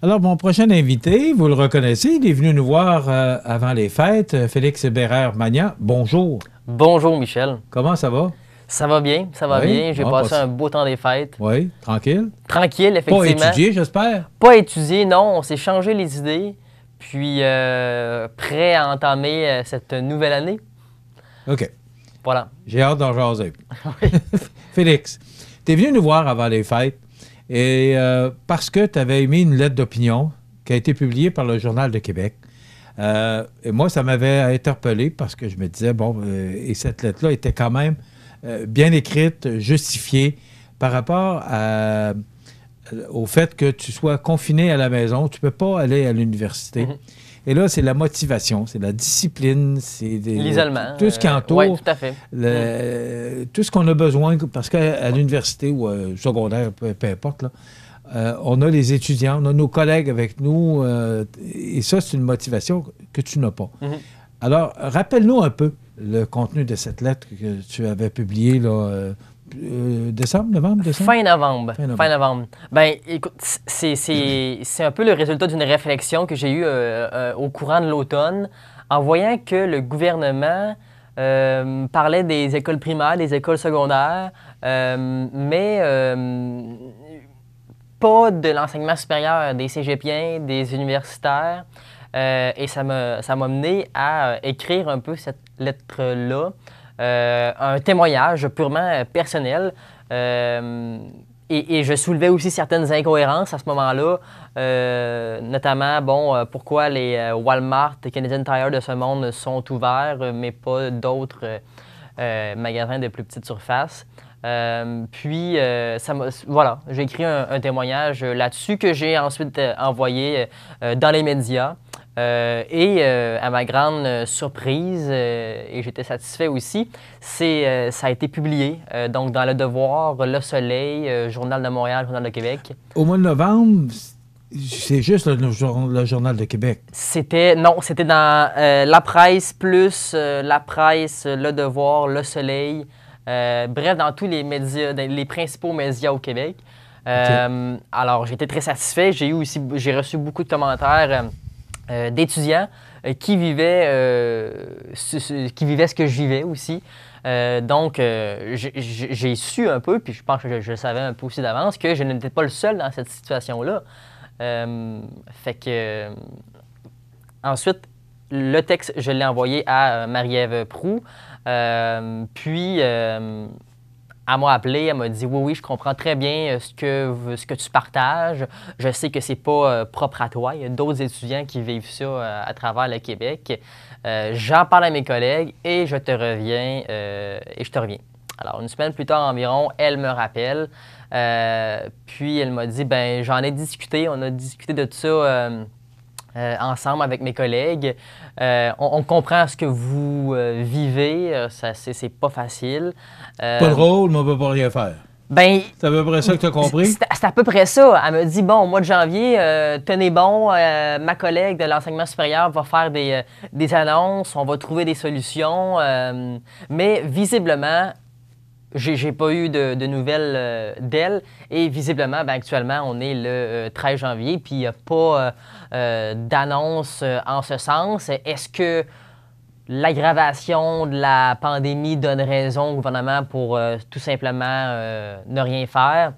Alors, mon prochain invité, vous le reconnaissez, il est venu nous voir euh, avant les fêtes, euh, Félix Bérère Magnat, Bonjour. Bonjour, Michel. Comment ça va? Ça va bien, ça va bien. J'ai passé un beau temps des fêtes. Oui, tranquille. Tranquille, effectivement. Pas étudié, j'espère? Pas étudié, non. On s'est changé les idées, puis euh, prêt à entamer cette nouvelle année. OK. Voilà. J'ai hâte d'en jaser. Félix, tu es venu nous voir avant les fêtes. Et euh, parce que tu avais émis une lettre d'opinion qui a été publiée par le Journal de Québec. Euh, et moi, ça m'avait interpellé parce que je me disais, bon, euh, et cette lettre-là était quand même bien écrite, justifiée par rapport au fait que tu sois confiné à la maison, tu ne peux pas aller à l'université. Mm-hmm. Et là, c'est la motivation, c'est la discipline, c'est tout ce qui euh, entoure, tout, à fait. Mm. tout ce qu'on a besoin, parce qu'à l'université ou au euh, secondaire, peu, importe, là, euh, on a les étudiants, on a nos collègues avec nous, et ça, c'est une motivation que tu n'as pas. Mm-hmm. Alors, rappelle-nous un peu le contenu de cette lettre que tu avais publiée là, euh, décembre, novembre, décembre? Fin novembre. Fin novembre. Ben, écoute, c'est un peu le résultat d'une réflexion que j'ai eue euh, euh, au courant de l'automne en voyant que le gouvernement parlait des écoles primaires, des écoles secondaires, mais pas de l'enseignement supérieur, des cégepiens, des universitaires. et ça m'a ça mené à écrire un peu cette lettre-là euh, un témoignage purement euh, personnel. Euh, et, je soulevais aussi certaines incohérences à ce moment-là, notamment bon, pourquoi les Walmart et Canadian Tire de ce monde sont ouverts, mais pas d'autres magasins de plus petite surface. Euh, puis, euh, ça voilà, j'ai écrit un, témoignage là-dessus que j'ai ensuite euh, envoyé dans les médias. et à ma grande surprise, et j'étais satisfait aussi, c'est ça a été publié donc dans Le Devoir, Le Soleil, Journal de Montréal, Journal de Québec. Au mois de novembre, c'est juste le, Journal de Québec. C'était, non, c'était dans La Presse plus, La Presse, Le Devoir, Le Soleil, euh, bref, dans tous les médias, les principaux médias au Québec. Alors, euh, Alors, j'étais très satisfait. J'ai eu aussi, j'ai reçu beaucoup de commentaires euh, d'étudiants qui vivaient, ce, qui vivaient ce que je vivais aussi. donc, j'ai su un peu, puis je pense que je, le savais un peu aussi d'avance, que je n'étais pas le seul dans cette situation-là. fait que. ensuite, le texte, je l'ai envoyé à Marie-Ève Prou, euh, puis, euh, elle m'a appelé, elle m'a dit oui, oui, je comprends très bien euh, ce que, ce que tu partages. Je sais que c'est pas propre à toi. Il y a d'autres étudiants qui vivent ça à travers le Québec. J'en parle à mes collègues et je te reviens et je te reviens. Alors, une semaine plus tard environ, elle me rappelle. puis elle m'a dit ben j'en ai discuté, on a discuté de tout ça euh, ensemble avec mes collègues. Euh, on, comprend ce que vous euh, vivez, ça, c'est, pas facile. pas drôle, mais on peut pas rien faire. Ben, c'est à peu près ça que tu as compris? C'est, à peu près ça. Elle me dit, bon, au mois de janvier, tenez bon, ma collègue de l'enseignement supérieur va faire des, des, annonces, on va trouver des solutions. mais visiblement, j'ai pas eu de, nouvelles euh, d'elle. Et visiblement, ben, actuellement, on est le 13 euh, janvier, puis il n'y a pas euh, d'annonce en ce sens. Est-ce que l'aggravation de la pandémie donne raison au gouvernement pour tout simplement ne rien faire?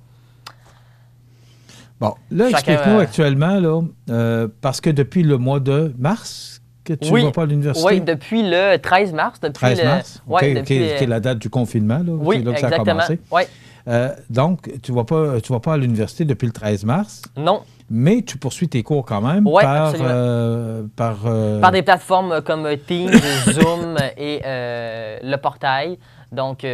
Bon, là, explique-nous actuellement, là, parce que depuis le mois de mars, tu ne vas pas à l'université? Oui, depuis le 13 mars. Depuis 13 mars, qui, est, la date du confinement, là, oui, c'est là que ça a commencé. Oui. Euh, donc, tu ne vas, pas, vas pas à l'université depuis le 13 mars. Non. Mais tu poursuis tes cours quand même par, euh, par, euh, par des plateformes comme Teams, Zoom et le portail. Donc,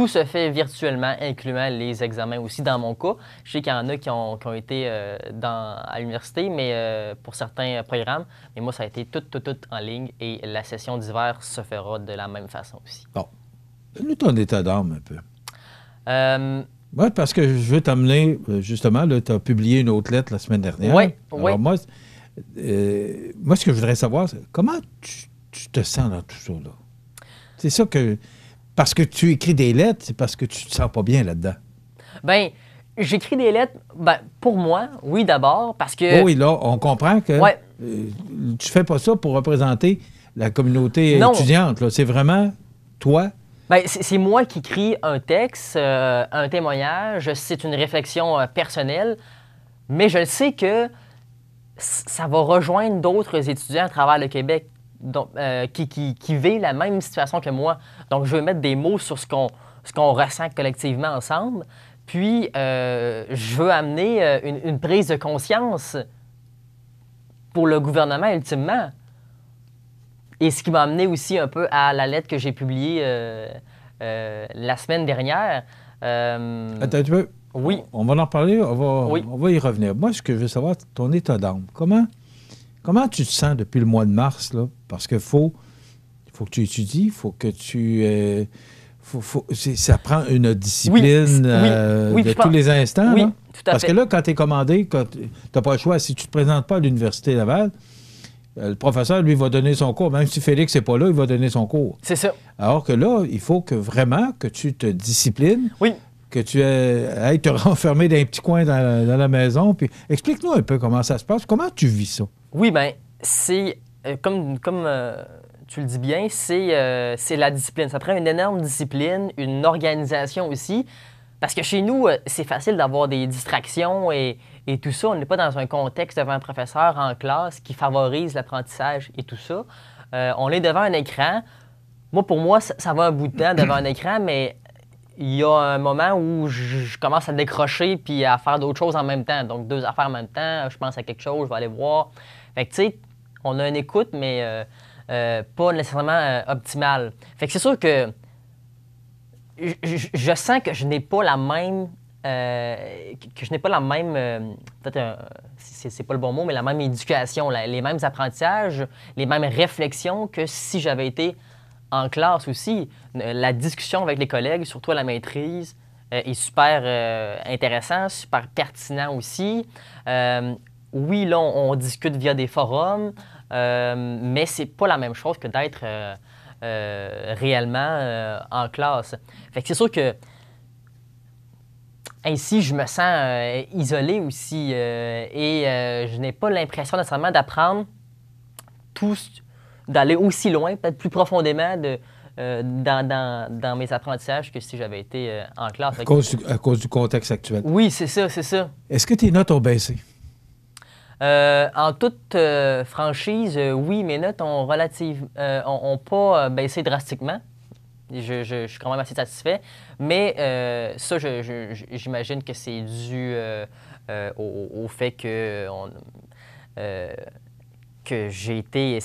tout se fait virtuellement, incluant les examens aussi dans mon cas. Je sais qu'il y en a qui ont, été euh, dans, à l'université, mais euh, pour certains programmes. Mais moi, ça a été tout, tout, tout en ligne et la session d'hiver se fera de la même façon aussi. Bon. Donne-nous ton état d'âme un peu. Euh, oui, parce que je veux t'amener, justement, tu as publié une autre lettre la semaine dernière. Oui, oui. Moi, moi, ce que je voudrais savoir, c'est comment tu, tu, te sens dans tout ça? Là? C'est ça que parce que tu écris des lettres, c'est parce que tu te sens pas bien là-dedans. Ben, j'écris des lettres ben, pour moi, oui, d'abord, parce que. Oui, là, on comprend que ouais. Euh, tu fais pas ça pour représenter la communauté étudiante. C'est vraiment toi. Ben, c'est moi qui écris un texte, euh, un témoignage, c'est une réflexion euh, personnelle, mais je sais que ça va rejoindre d'autres étudiants à travers le Québec euh, qui, vit la même situation que moi. Donc, je veux mettre des mots sur ce qu'on ressent collectivement ensemble. Puis, euh, je veux amener euh, une, prise de conscience pour le gouvernement, ultimement. Et ce qui m'a amené aussi un peu à la lettre que j'ai publiée la semaine dernière. Attends, tu veux? Oui. On va en reparler. on va, y revenir. Moi, ce que je veux savoir, ton état d'âme. Comment, comment tu te sens depuis le mois de mars, là, parce qu'il faut, faut que tu étudies, il faut que tu... Euh, faut, ça prend une discipline euh, de tous les instants. Parce que là, quand tu es commandé, tu n'as pas le choix. Si tu ne te présentes pas à l'Université Laval, euh, le professeur, lui, va donner son cours. Même si Félix n'est pas là, il va donner son cours. C'est ça. Alors que là, il faut que vraiment que tu te disciplines. Oui. Que tu ailles te renfermer dans un petit coin dans la, maison. Puis explique-nous un peu comment ça se passe. Comment tu vis ça? Oui, bien, c'est euh, comme, euh, tu le dis bien, euh, c'est la discipline. Ça prend une énorme discipline, une organisation aussi. Parce que chez nous, c'est facile d'avoir des distractions et, tout ça. On n'est pas dans un contexte devant un professeur en classe qui favorise l'apprentissage et tout ça. on est devant un écran. Moi, pour moi, ça, va un bout de temps devant un écran, mais il y a un moment où je, commence à décrocher puis à faire d'autres choses en même temps. Donc, deux affaires en même temps, je pense à quelque chose, je vais aller voir. Fait que, tu sais, on a une écoute, mais euh, euh, pas nécessairement euh, optimale. Fait que c'est sûr que je, sens que je n'ai pas la même. que je n'ai pas la même. Peut-être c'est pas le bon mot, mais la même éducation, les mêmes apprentissages, les mêmes réflexions que si j'avais été en classe aussi. La discussion avec les collègues, surtout la maîtrise, est super intéressante, intéressant, super pertinent aussi oui, là, on, discute via des forums, euh, mais c'est pas la même chose que d'être euh, euh, réellement en classe. Fait que c'est sûr que ainsi, je me sens isolé aussi et je n'ai pas l'impression nécessairement d'apprendre tous, d'aller aussi loin, peut-être plus profondément dans, mes apprentissages que si j'avais été en classe. à cause, du, contexte actuel. Oui, c'est ça, c'est ça. Est-ce que tes notes ont baissé? Euh, en toute euh, franchise, euh, oui, mes notes ont, relative, pas baissé drastiquement. Je, suis quand même assez satisfait. Mais ça, j'imagine que c'est dû au, fait que, j'ai été.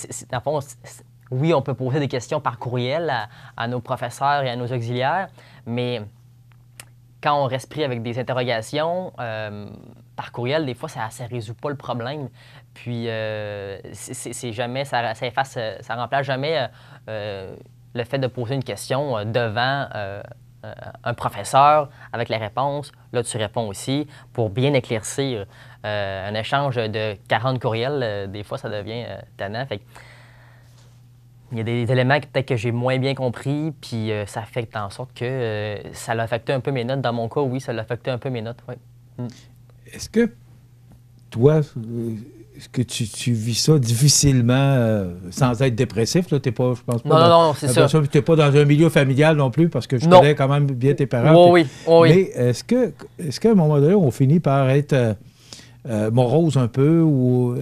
oui, on peut poser des questions par courriel à, nos professeurs et à nos auxiliaires, mais quand on respire avec des interrogations, par courriel, des fois, ça ne résout pas le problème. Puis, euh, c'est jamais, ça, ça, euh, ça remplace jamais euh, le fait de poser une question devant un professeur avec la réponse. Là, tu réponds aussi pour bien éclaircir un échange de 40 courriels. des fois, ça devient tannant. il y a des éléments que peut-être que j'ai moins bien compris, puis ça fait en sorte que ça l'a affecté un peu mes notes. Dans mon cas, oui, ça l'a affecté un peu mes notes. Mm. Est-ce que toi, est-ce que tu, vis ça difficilement, euh, sans être dépressif? pas, je pense pas. Non, non, non, c'est ça. Tu n'es pas dans un milieu familial non plus, parce que je connais quand même bien tes parents. Oh, oui, oui. Mais est-ce qu'à un moment donné, on finit par être. Euh, euh, morose un peu oui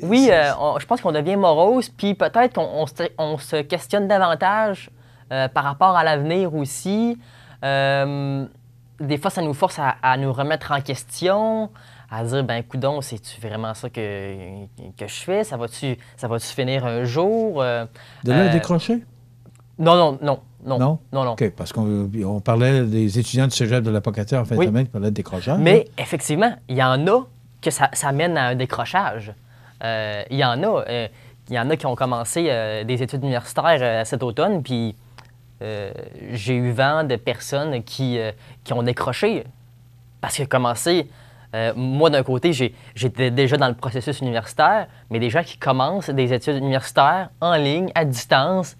oui je pense qu'on devient morose puis peut-être qu'on on se questionne davantage par rapport à l'avenir aussi des fois, ça nous force à, nous remettre en question, à dire ben coudon, c'est-tu vraiment ça que, que je fais? Ça va-tu va finir un jour? Euh, de là euh, décrocher? Non, non, non. Non? Non, non. OK, parce qu'on parlait des étudiants du cégep de la en fin de semaine qui parlaient de décrochage. Mais hein? effectivement, il y en a que ça, mène à un décrochage. Euh, il y en a. Il y en a qui ont commencé des études universitaires cet automne, puis euh, j'ai eu vent de personnes qui, euh, qui ont décroché. Parce que commencer, euh, moi d'un côté, j'étais déjà dans le processus universitaire, mais des gens qui commencent des études universitaires en ligne, à distance,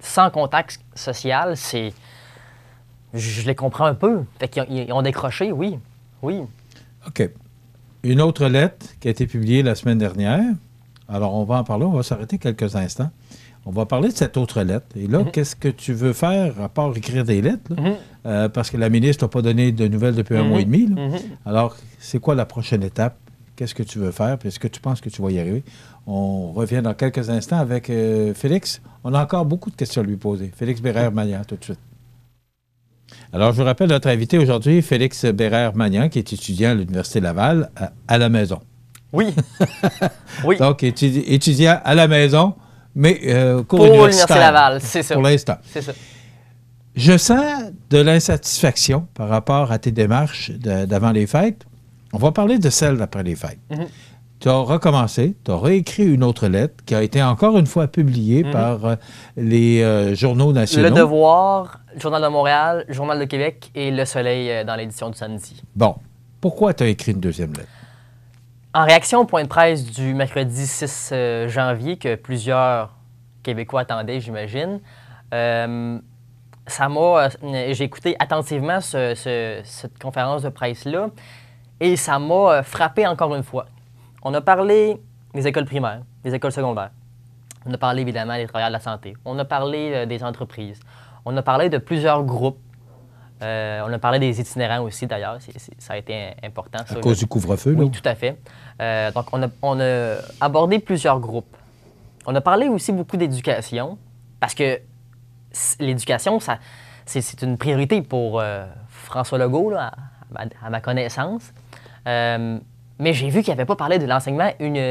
sans contact social, c'est. Je, les comprends un peu. Fait qu'ils ont, ont décroché, oui. Oui. OK. Une autre lettre qui a été publiée la semaine dernière. Alors, on va en parler, on va s'arrêter quelques instants. On va parler de cette autre lettre. Et là, mhm. qu'est-ce que tu veux faire à part écrire des lettres? Mhm. Euh, parce que la ministre n'a pas donné de nouvelles depuis un mhm. mois et demi. Alors, c'est quoi la prochaine étape? Qu'est-ce que tu veux faire? Est-ce que tu penses que tu vas y arriver? On revient dans quelques instants avec euh, Félix. On a encore beaucoup de questions à lui poser. Félix bérère magnan tout de suite. Alors, je vous rappelle notre invité aujourd'hui, Félix Bérère-Magnan, qui est étudiant à l'Université Laval, à, la maison. Oui. oui. Donc, étudiant à la maison. Mais euh, pour Laval, c'est ça. Pour l'instant. Je sens de l'insatisfaction par rapport à tes démarches d'avant les fêtes. On va parler de celles d'après les fêtes. Mm-hmm. Tu as recommencé, tu as réécrit une autre lettre qui a été encore une fois publiée mm-hmm. par euh, les euh, journaux nationaux. Le Devoir, Journal de Montréal, Journal de Québec et Le Soleil euh, dans l'édition du samedi. Bon, pourquoi tu as écrit une deuxième lettre? En réaction au point de presse du mercredi 6 euh, janvier, que plusieurs Québécois attendaient, j'imagine, euh, euh, J'ai écouté attentivement cette conférence de presse-là et ça m'a frappé encore une fois. On a parlé des écoles primaires, des écoles secondaires. On a parlé évidemment des travailleurs de la santé. On a parlé des entreprises. On a parlé de plusieurs groupes euh, on a parlé des itinérants aussi, d'ailleurs. ça a été important. À cause du couvre-feu, Oui, tout à fait. Euh, donc, on a, abordé plusieurs groupes. On a parlé aussi beaucoup d'éducation, parce que l'éducation, c'est, une priorité pour euh, François Legault, à, ma connaissance. mais j'ai vu qu'il n'avait pas parlé de l'enseignement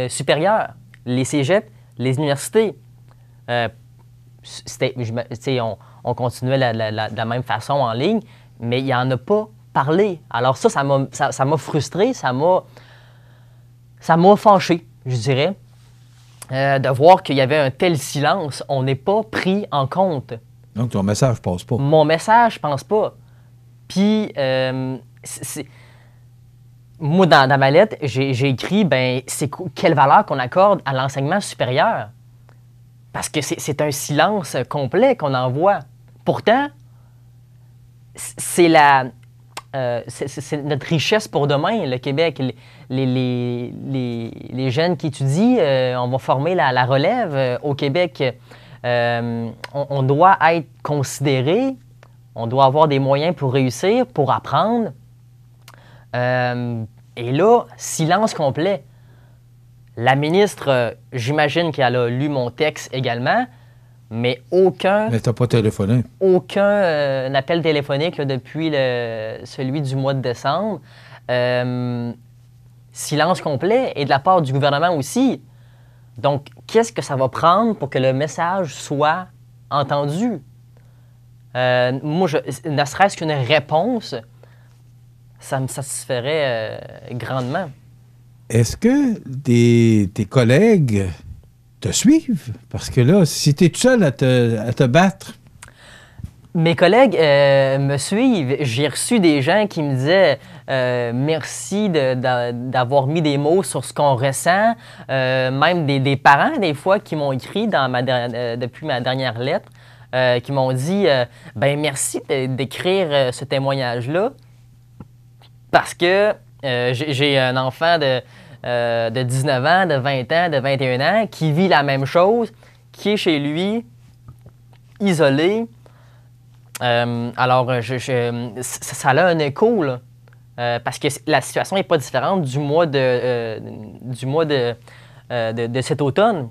supérieur, les cégeps, les universités. on, continuait de la même façon en ligne, mais il en a pas parlé. Alors ça, ça m'a ça, ça frustré, ça m'a ça fâché, je dirais, euh, de voir qu'il y avait un tel silence. On n'est pas pris en compte. Donc ton message passe pas. Mon message pense pas. Puis euh, moi, dans, dans, ma lettre, j'ai écrit ben, c'est quelle valeur qu'on accorde à l'enseignement supérieur. Parce que c'est un silence complet qu'on envoie. Pourtant, c'est la. Euh, notre richesse pour demain, le Québec. Les, jeunes qui étudient, euh, on va former la, relève. Euh, au Québec, on, doit être considéré, on doit avoir des moyens pour réussir, pour apprendre. et là, silence complet. La ministre, j'imagine qu'elle a lu mon texte également mais aucun. Mais t'as pas téléphoné. Aucun euh, appel téléphonique depuis le, celui du mois de décembre. Euh, silence complet et de la part du gouvernement aussi. Donc, qu'est-ce que ça va prendre pour que le message soit entendu? Euh, moi, je, ne serait-ce qu'une réponse, ça me satisferait grandement. Est-ce que des, tes collègues te suivent. Parce que là, si tu es tout seul à te, battre, mes collègues euh, me suivent. J'ai reçu des gens qui me disaient euh, merci d'avoir mis des mots sur ce qu'on ressent. Euh, même des, parents, des fois, qui m'ont écrit dans ma depuis ma dernière lettre, qui m'ont dit ben merci d'écrire ce témoignage-là parce que j'ai un enfant de, euh, de 19 ans, de 20 ans, de 21 ans, qui vit la même chose, qui est chez lui, isolé. Euh, alors, euh, ça, a un écho, là, parce que la situation n'est pas différente du mois de, du mois cet automne.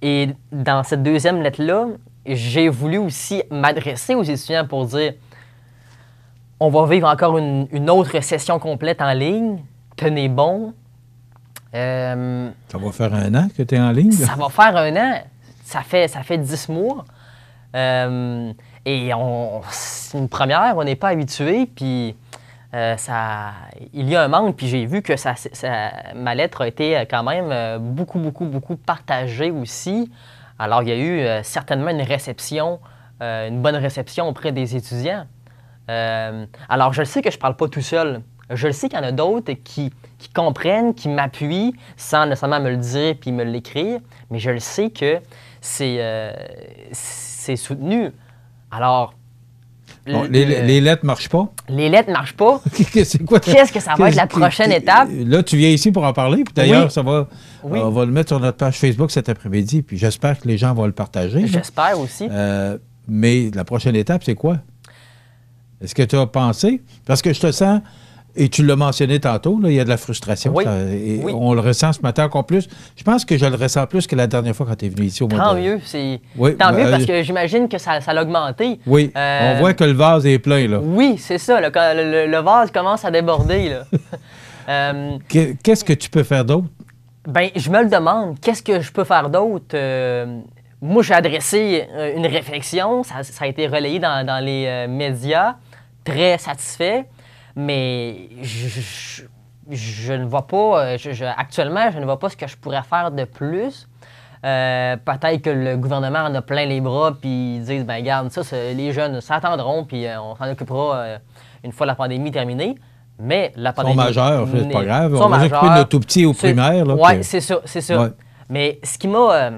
Et dans cette deuxième lettre-là, j'ai voulu aussi m'adresser aux étudiants pour dire on va vivre encore une, autre session complète en ligne. Tenez bon, euh, ça va faire un an que tu es en ligne? Ça va faire un an. Ça fait, ça fait mois. Euh, et on, c'est une première, on n'est pas habitué, puis euh, ça, il y a un manque, puis j'ai vu que ma lettre a été quand même beaucoup, beaucoup, beaucoup partagée aussi. Alors, il y a eu certainement une réception, une bonne réception auprès des étudiants. alors, je sais que je ne parle pas tout seul je le sais qu'il y en a d'autres qui, comprennent, qui m'appuient sans nécessairement me le dire puis me l'écrire, mais je le sais que c'est euh, soutenu. Alors. les, lettres ne marchent pas? Les lettres ne marchent pas. Qu'est-ce que ça va être la prochaine étape? Là, tu viens ici pour en parler, d'ailleurs, ça va. On va le mettre sur notre page Facebook cet après-midi, puis j'espère que les gens vont le partager. J'espère aussi. Euh, mais la prochaine étape, c'est quoi? Est-ce que tu as pensé? Parce que je te sens et tu l'as mentionné tantôt, là, il y a de la frustration. On le ressent ce matin encore plus. Je pense que je le ressens plus que la dernière fois quand tu es venu ici au mois Tant mieux. Tant ben, mieux parce euh, que j'imagine que ça, ça l'a augmenté. Oui. Euh, on voit que le vase est plein. Là. Oui, c'est ça. le, vase commence à déborder. Euh, qu'est-ce que tu peux faire d'autre? Ben, je me le demande. Qu'est-ce que je peux faire d'autre? moi, j'ai adressé une réflexion, ça, a été relayé dans, les médias, très satisfait mais je, ne vois pas, euh, actuellement, je ne vois pas ce que je pourrais faire de plus. Euh, peut-être que le gouvernement en a plein les bras, puis ils disent, ben garde ça, les jeunes s'attendront, puis euh, on s'en occupera une fois la pandémie terminée. Mais la pandémie... Ils sont majeurs, c'est pas grave. on va de tout petit au primaire. Oui, c'est ça, c'est ça. Mais ce qui m'a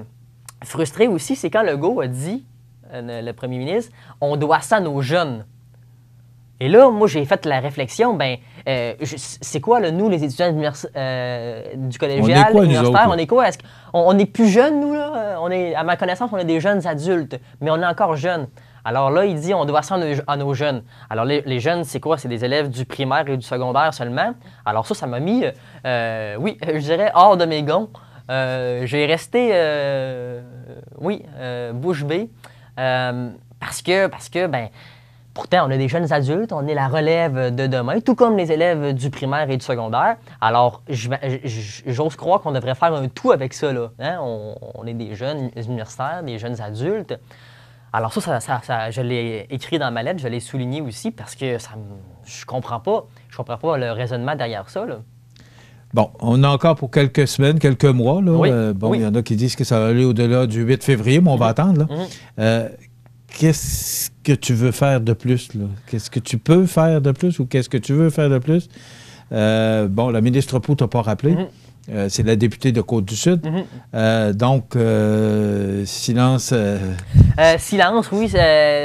frustré aussi, c'est quand Legault a dit, le premier ministre, on doit ça à nos jeunes. Et là, moi, j'ai fait la réflexion, ben, euh, c'est quoi, là, nous, les étudiants euh, du collégial, on est universitaire, on est quoi? on, est plus jeunes, nous, là? Euh, on est, à ma connaissance, on est des jeunes adultes, mais on est encore jeunes. Alors là, il dit, on doit ça à nos jeunes. Alors les, jeunes, c'est quoi? C'est des élèves du primaire et du secondaire seulement. Alors ça, ça m'a mis, oui, je dirais, hors de mes gonds. j'ai resté, oui, bouche bée, parce que, parce que, ben, Pourtant, on a des jeunes adultes, on est la relève de demain, tout comme les élèves du primaire et du secondaire. Alors, j'ose croire qu'on devrait faire un tout avec ça. Hein? On, est des jeunes universitaires, des jeunes adultes. Alors ça, ça, je l'ai écrit dans ma lettre, je l'ai souligné aussi parce que ça, je comprends pas, je comprends pas le raisonnement derrière ça. Bon, on a encore pour quelques semaines, quelques mois. Euh, bon, il y en a qui disent que ça va aller au-delà du 8 février, mais on va mm. attendre. Mm. Euh, qu'est-ce que tu veux faire de plus? Qu'est-ce que tu peux faire de plus ou qu'est-ce que tu veux faire de plus? Euh, bon, la ministre Pou t'a pas rappelé. Mm-hmm. Euh, c'est la députée de Côte-du-Sud. Mm-hmm. Euh, donc, silence. silence, oui.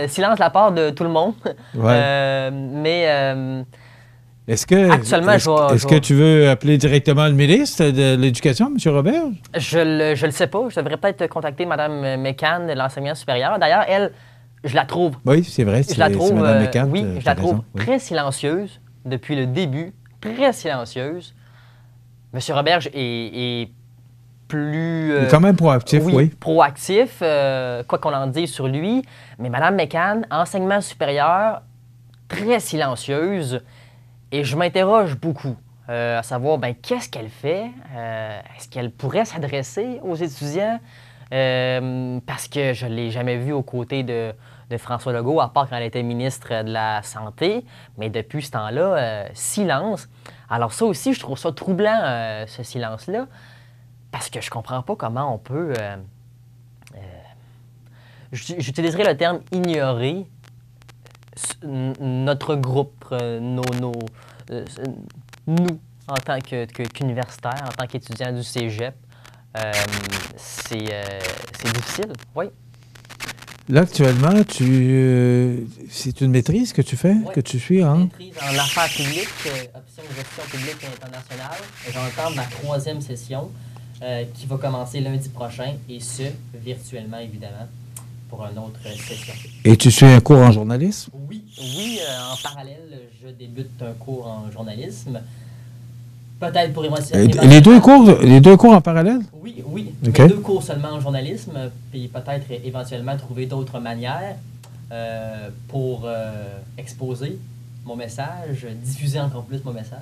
silence la part de tout le monde. mais. Est-ce que, est-ce, que tu veux appeler directement le ministre de l'Éducation, M. Robert? Je le, je le, sais pas. Je devrais peut-être contacter Mme McCann, l'enseignante supérieure. D'ailleurs, elle, je la trouve. Oui, c'est vrai. Je euh, euh, la trouve, oui, je la trouve très silencieuse depuis le début, très silencieuse. Monsieur Roberge est, plus. Euh, est quand même proactif, oui. Proactif, quoi qu'on en dise sur lui. Mais Madame McCann, enseignement supérieur, très silencieuse. Et je m'interroge beaucoup à savoir, ben, qu'est-ce qu'elle fait? Est-ce qu'elle pourrait s'adresser aux étudiants? parce que je ne l'ai jamais vue aux côtés de, de François Legault, à part quand elle était ministre de la Santé. Mais depuis ce temps-là, euh, silence. Alors ça aussi, je trouve ça troublant, euh, ce silence-là, parce que je comprends pas comment on peut... Euh, j'utiliserais J'utiliserai le terme ignorer notre groupe, nos, nous, en tant qu'universitaires, en tant qu'étudiants du cégep. c'est difficile, oui. Là, actuellement, tu, euh, c'est une maîtrise que tu fais, que tu suis Hein? maîtrise en affaires publiques, euh, option gestion publique internationale. J'entends ma troisième session euh, qui va commencer lundi prochain et ce, virtuellement évidemment, pour une autre session. Et tu suis un cours en journalisme? Oui, oui. en parallèle, je débute un cours en journalisme. Peut-être pour éventuellement. les, deux cours, les deux cours en parallèle? Oui, oui. Les deux cours seulement en journalisme, puis peut-être éventuellement trouver d'autres manières euh, pour euh, exposer mon message, diffuser encore plus mon message.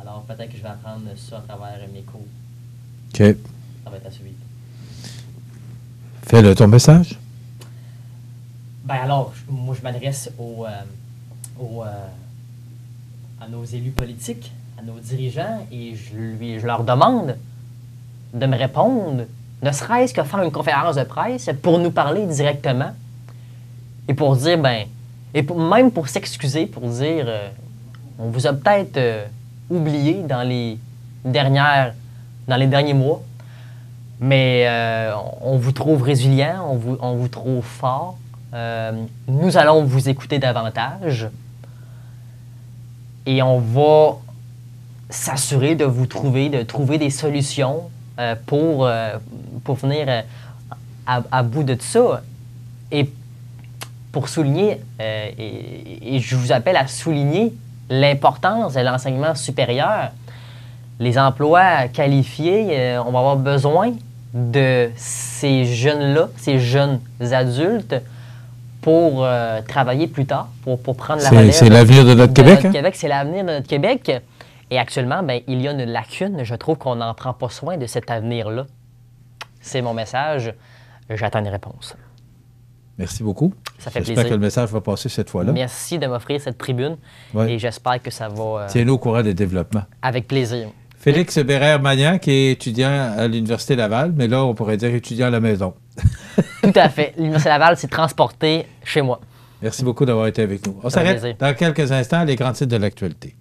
Alors peut-être que je vais apprendre ça à travers mes cours. OK. Ça va être à suivre. Fais-le ton message. Ben alors, moi je m'adresse aux, euh, à nos élus politiques nos dirigeants et je, leur demande de me répondre, ne serait-ce que faire une conférence de presse pour nous parler directement et pour dire, ben, et même pour s'excuser, pour dire, euh, on vous a peut-être euh, oublié dans les, dernières, dans les derniers mois, mais euh, on vous trouve résilient, on vous, on vous trouve fort, nous allons vous écouter davantage et on va s'assurer de vous trouver, de trouver des solutions euh, pour, euh, pour venir euh, à, bout de ça. Et pour souligner, et, je vous appelle à souligner l'importance de l'enseignement supérieur. Les emplois qualifiés, on va avoir besoin de ces jeunes-là, ces jeunes adultes, pour travailler plus tard, pour, prendre la relève. C'est l'avenir de notre Québec. Hein? Québec c'est l'avenir de notre Québec. Et actuellement, bien, il y a une lacune. Je trouve qu'on n'en prend pas soin de cet avenir-là. C'est mon message. J'attends une réponse. Merci beaucoup. Ça fait plaisir. J'espère que le message va passer cette fois-là. Merci de m'offrir cette tribune et j'espère que ça va. Euh, Tiens-nous au courant des développements. Avec plaisir. Félix Bérère-Magnan, qui est étudiant à l'Université Laval, mais là, on pourrait dire étudiant à la maison. Tout à fait. L'Université Laval s'est transportée chez moi. Merci beaucoup d'avoir été avec nous. On s'arrête dans quelques instants les grands titres de l'actualité.